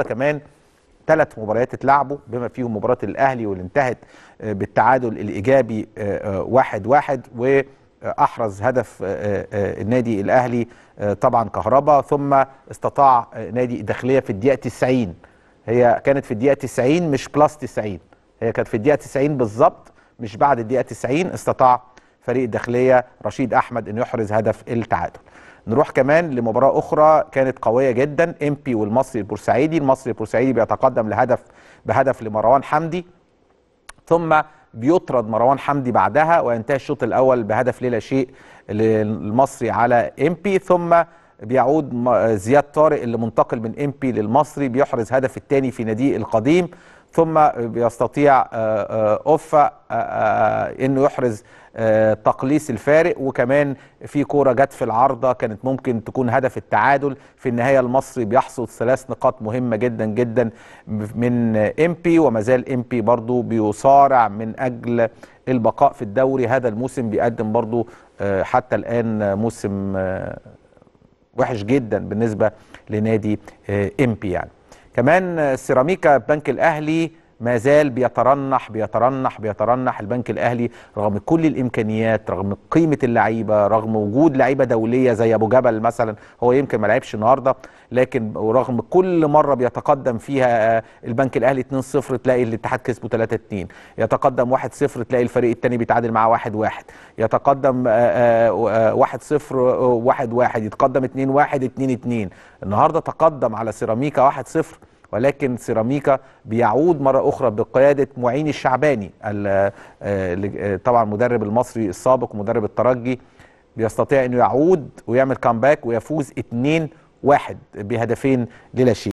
النهارده كمان ثلاث مباريات اتلعبوا بما فيهم مباراه الاهلي واللي انتهت آه، بالتعادل الايجابي آه، آه، واحد واحد واحرز هدف النادي الاهلي طبعا كهربا ثم استطاع نادي الداخليه في الدقيقه 90 هي كانت في الدقيقه 90 مش بلس 90 هي كانت في الدقيقه 90 بالظبط مش بعد الدقيقه 90 استطاع فريق الداخليه رشيد احمد انه يحرز هدف التعادل نروح كمان لمباراه اخرى كانت قويه جدا امبي والمصري البورسعيدي المصري البورسعيدي بيتقدم لهدف بهدف لمروان حمدي ثم بيطرد مروان حمدي بعدها وينتهي الشوط الاول بهدف لا شيء للمصري على امبي ثم بيعود زياد طارق اللي منتقل من امبي للمصري بيحرز هدف الثاني في نادي القديم ثم يستطيع آه، آه، اوفا آه، انه يحرز تقليص الفارق وكمان في كوره جت في العارضه كانت ممكن تكون هدف التعادل في النهايه المصري بيحصد ثلاث نقاط مهمه جدا جدا من امبي ومازال امبي برضو بيصارع من اجل البقاء في الدوري هذا الموسم بيقدم برضو حتى الان موسم وحش جدا بالنسبه لنادي امبي يعني كمان سيراميكا بنك الاهلي ما زال بيترنح بيترنح بيترنح البنك الاهلي رغم كل الامكانيات رغم قيمه اللعيبه رغم وجود لعيبه دوليه زي ابو جبل مثلا هو يمكن ما لعبش النهارده لكن ورغم كل مره بيتقدم فيها آه، البنك الاهلي 2-0 تلاقي الاتحاد كسبه 3-2 يتقدم 1-0 تلاقي الفريق الثاني بيتعادل معاه 1-1 يتقدم 1-0 آه، 1-1 آه، يتقدم 2-1 2-2 النهارده تقدم على سيراميكا 1-0 ولكن سيراميكا بيعود مرة أخرى بقيادة معين الشعباني آه، آه، طبعا المدرب المصري السابق مدرب الترجي بيستطيع أنه يعود ويعمل كامباك ويفوز 2-1 بهدفين للاشي